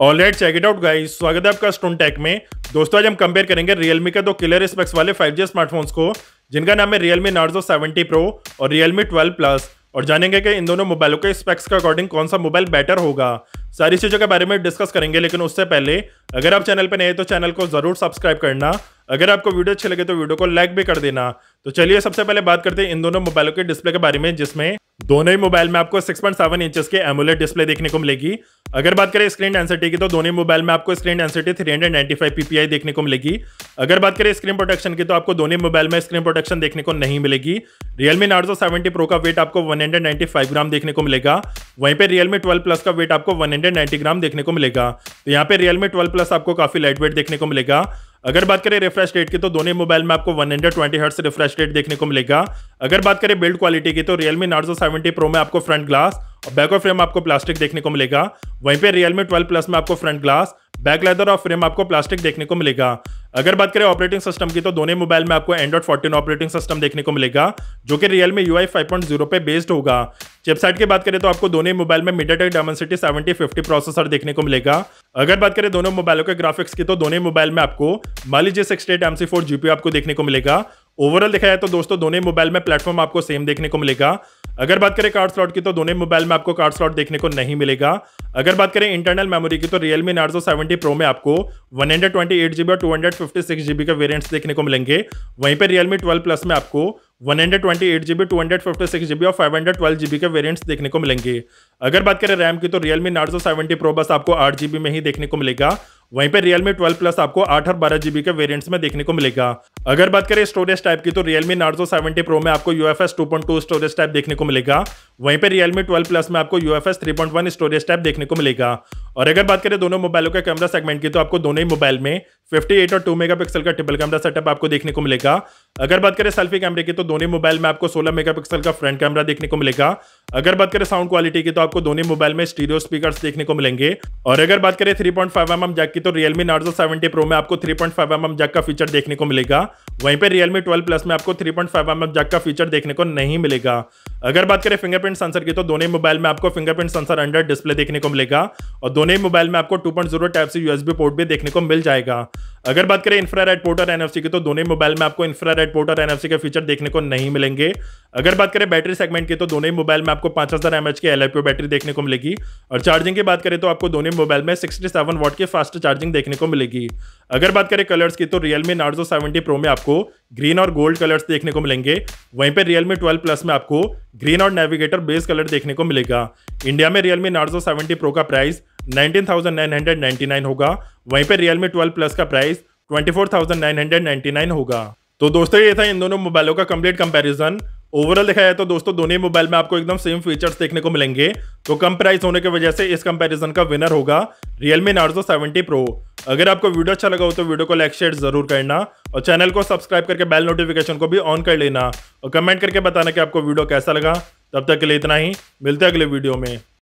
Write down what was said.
alright check it out guys स्वागत है आपका स्टोन टेक में दोस्तों आज हम कंपेयर करेंगे रियलमी के दो किलर स्पेक्स वाले 5G स्मार्टफोन्स को जिनका नाम है रियलमी नार्जो 70 प्रो और रियलमी 12 प्लस और जानेंगे कि इन दोनों मोबाइलों के स्पेक्स के अकॉर्डिंग कौन सा मोबाइल बेटर होगा सारी चीज़ों के बारे में डिस्कस करेंगे लेकिन उससे पहले अगर आप चैनल पर नए तो चैनल को ज़रूर सब्सक्राइब करना अगर आपको वीडियो अच्छी लगे तो वीडियो को लाइक भी कर देना तो चलिए सबसे पहले बात करते हैं इन दोनों मोबाइलों के डिस्प्ले के बारे में जिसमें दोनों ही मोबाइल में आपको 6.7 इंचेस के एमुलेट डिस्प्ले देखने को मिलेगी अगर बात करें स्क्रीन डेंसिटी की तो दोनों मोबाइल में आपको स्क्रीन डेंसिटी 395 पीपीआई देखने को मिलेगी अगर बात करें स्क्रीन प्रोटेक्शन की तो आपको दोनों मोबाइल में स्क्रीन प्रोटेक्शन देखने को नहीं मिलेगी रियलमी नार्जो 70 प्रो का वेट आपको 195 ग्राम देखने को मिलेगा वहीं पे रियलमी 12 प्लस का वेट आपको 190 ग्राम देखने को मिलेगा तो यहाँ पे रियलमी 12 प्लस आपको काफी लाइट वेट देखने को मिलेगा अगर बात करें रिफ्रेश रेट की तो दोनों मोबाइल में आपको 120 हंड्रेड हर्ट्स रिफ्रेश रेट देखने को मिलेगा अगर बात करें बिल्ड क्वालिटी की तो रियलमी नार्जो 70 प्रो में आपको फ्रंट ग्लास बैक और फ्रेम आपको प्लास्टिक देखने को मिलेगा वहीं पे रियलमी 12 प्लस में आपको फ्रंट ग्लास बैक लेदर और फ्रेम आपको प्लास्टिक देखने को मिलेगा अगर बात करें ऑपरेटिंग सिस्टम की तो दोनों मोबाइल में आपको एंड्रॉइड फोर्टीन ऑपरेटिंग सिस्टम देखने को मिलेगा जो कि रियलमी यू आई पे बेस्ड होगा चिपसेट की बात करें तो आपको दोनों मोबाइल में टेक डायमेंसिटी फिफ्टी प्रोसेसर देखने को मिलेगा अगर बात करें दोनों मोबाइलों के ग्राफिक्स की तो दोनों मोबाइल में आपको Mali G sixty eight MC four GP आपको देखने को मिलेगा ओवरऑल देखा जाए तो दोस्तों दोनों मोबाइल में प्लेटफॉर्म आपको सेम देखने को मिलेगा अगर बात करें कार्ड स्लॉट की तो दोनों मोबाइल में आपको कार्ड स्लॉट देखने को नहीं मिलेगा अगर बात करें इंटरनल मेमोरी की तो रियलमी नार्जो सेवेंटी प्रो में आपको one hundred twenty eight GB और two hundred fifty six GB के वेरियंट्स देखने को मिलेंगे वहीं पर रियलमी ट्वेल्व प्लस में आपको one hundred twenty eight two hundred fifty six GB और फाइव हंड्रेड जीबी के वेरियंट्स देखने को मिलेंगे अगर बात करें रैम की तो रियलमी नार्जो सेवेंटी प्रो बस आपको आठ जीबी में ही देखने को मिलेगा वहीं पे रियलमी 12 प्लस आपको आठ और बारह जीबी के वेरिएंट्स में देखने को मिलेगा अगर बात करें स्टोरेज टाइप की तो रियलमी नार्जो 70 प्रो में आपको U F S storage type देखने को मिलेगा वहीं पे रियलमी 12 प्लस में आपको U F S storage type देखने को मिलेगा और अगर बात करें दोनों मोबाइलों के कैमरा सेगमेंट की तो आपको दोनों ही मोबाइल में 58 और 2 मेगापिक्सल का ट्रिपल कैमरा सेटअप आपको देखने को मिलेगा अगर बात करें सेल्फी कैमरे की तो दोनों मोबाइल में आपको 16 मेगापिक्सल का फ्रंट कैमरा देखने को मिलेगा अगर बात करें साउंड क्वालिटी की तो आपको दोनों मोबाइल में स्टीरियो स्पीकर्स देखने को मिलेंगे और अगर बात करें 3.5 पॉइंट mm जैक की तो रियलमी नार्जो सेवेंटी प्रो में आपको 3.5 पॉइंट mm जैक का फीचर देखने को मिलेगा वहीं पर रियलमी ट्वेल्व प्लस में आपको थ्री पॉइंट mm जैक का फीचर देखने को नहीं मिलेगा अगर बात करें फिंगरप्रिंट सेंसर की तो दोनों मोबाइल में आपको फिंगरप्रिंट सेंसर अंडर डिस्प्ले देखने को मिलेगा और दोनों मोबाइल में आपको टू पॉइंट जीरो टाइप से यूएसबी पोर्ट भी देखने को मिल जाएगा अगर बात करें इंफ्रारेड पोर्टर एनएफसी की तो दोनों मोबाइल में आपको इंफ्रारेड पोर्टर एनएफसी के फीचर देखने को नहीं मिलेंगे अगर बात करें बैटरी सेगमेंट की तो दोनों मोबाइल में आपको पांच हजार एमएच की एल बैटरी देखने को मिलेगी और चार्जिंग की बात करें तो आपको दोनों मोबाइल में सिक्सटी सेवन वॉट की फास्ट चार्जिंग देखने को मिलेगी अगर बात करें कलर्स की तो रियलमी नार्जो सेवेंटी प्रो में आपको ग्रीन और गोल्ड कलर्स देखने को मिलेंगे वहीं पर रियलमी ट्वेल्व प्लस में आपको ग्रीन और नेविगेटर बेस कलर देखने को मिलेगा इंडिया में रियलमी नार्जो सेवेंटी प्रो का प्राइस 19,999 होगा वहीं पर रियलमी ट्वेल्व प्लस का प्राइस 24,999 होगा तो दोस्तों ये था इन दोनों मोबाइलों का कंप्लीट कंपैरिजन ओवरऑल देखा जाए तो दोस्तों दोनों ही मोबाइल में आपको एकदम सेम फीचर्स देखने को मिलेंगे तो कम प्राइस होने की वजह से इस कंपैरिजन का विनर होगा Realme Narzo 70 Pro अगर आपको वीडियो अच्छा लगा हो तो वीडियो को लाइक शेयर जरूर करना और चैनल को सब्सक्राइब करके बैल नोटिफिकेशन को भी ऑन कर लेना और कमेंट करके बताना कि आपको वीडियो कैसा लगा तब तक के लिए इतना ही मिलते अगले वीडियो में